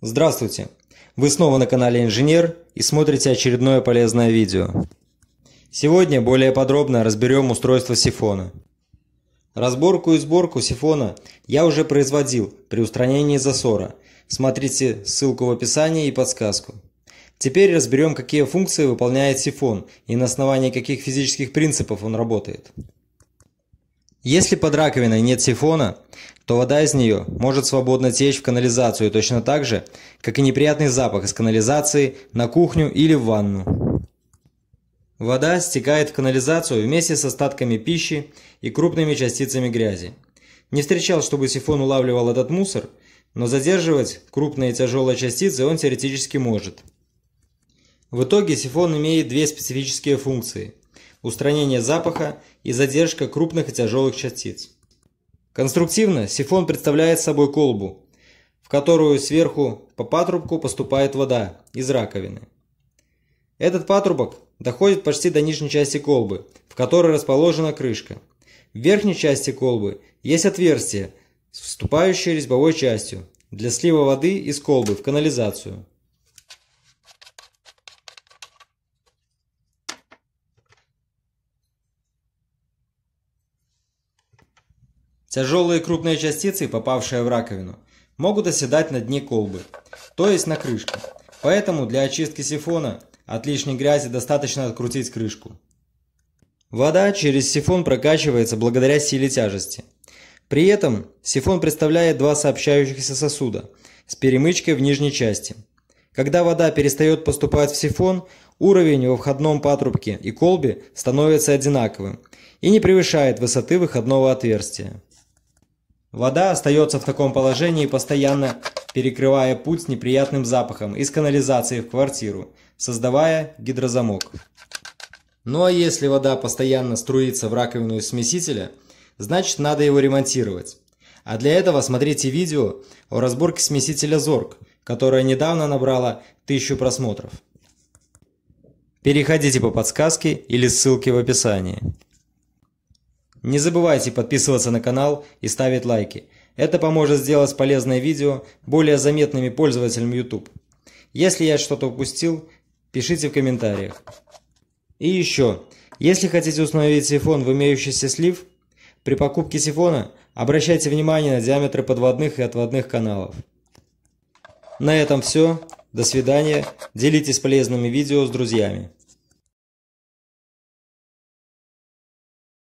Здравствуйте! Вы снова на канале Инженер и смотрите очередное полезное видео. Сегодня более подробно разберем устройство сифона. Разборку и сборку сифона я уже производил при устранении засора. Смотрите ссылку в описании и подсказку. Теперь разберем, какие функции выполняет сифон и на основании каких физических принципов он работает. Если под раковиной нет сифона, то вода из нее может свободно течь в канализацию точно так же, как и неприятный запах из канализации на кухню или в ванну. Вода стекает в канализацию вместе с остатками пищи и крупными частицами грязи. Не встречал, чтобы сифон улавливал этот мусор, но задерживать крупные и тяжелые частицы он теоретически может. В итоге сифон имеет две специфические функции – устранение запаха и задержка крупных и тяжелых частиц. Конструктивно сифон представляет собой колбу, в которую сверху по патрубку поступает вода из раковины. Этот патрубок доходит почти до нижней части колбы, в которой расположена крышка. В верхней части колбы есть отверстие с вступающей резьбовой частью для слива воды из колбы в канализацию. Тяжелые крупные частицы, попавшие в раковину, могут оседать на дне колбы, то есть на крышке. Поэтому для очистки сифона от лишней грязи достаточно открутить крышку. Вода через сифон прокачивается благодаря силе тяжести. При этом сифон представляет два сообщающихся сосуда с перемычкой в нижней части. Когда вода перестает поступать в сифон, уровень во входном патрубке и колбе становится одинаковым и не превышает высоты выходного отверстия. Вода остается в таком положении постоянно, перекрывая путь с неприятным запахом из канализации в квартиру, создавая гидрозамок. Ну а если вода постоянно струится в раковину из смесителя, значит надо его ремонтировать. А для этого смотрите видео о разборке смесителя Зорг, которое недавно набрало 1000 просмотров. Переходите по подсказке или ссылке в описании. Не забывайте подписываться на канал и ставить лайки. Это поможет сделать полезное видео более заметными пользователям YouTube. Если я что-то упустил, пишите в комментариях. И еще, если хотите установить сифон в имеющийся слив, при покупке сифона обращайте внимание на диаметры подводных и отводных каналов. На этом все. До свидания. Делитесь полезными видео с друзьями.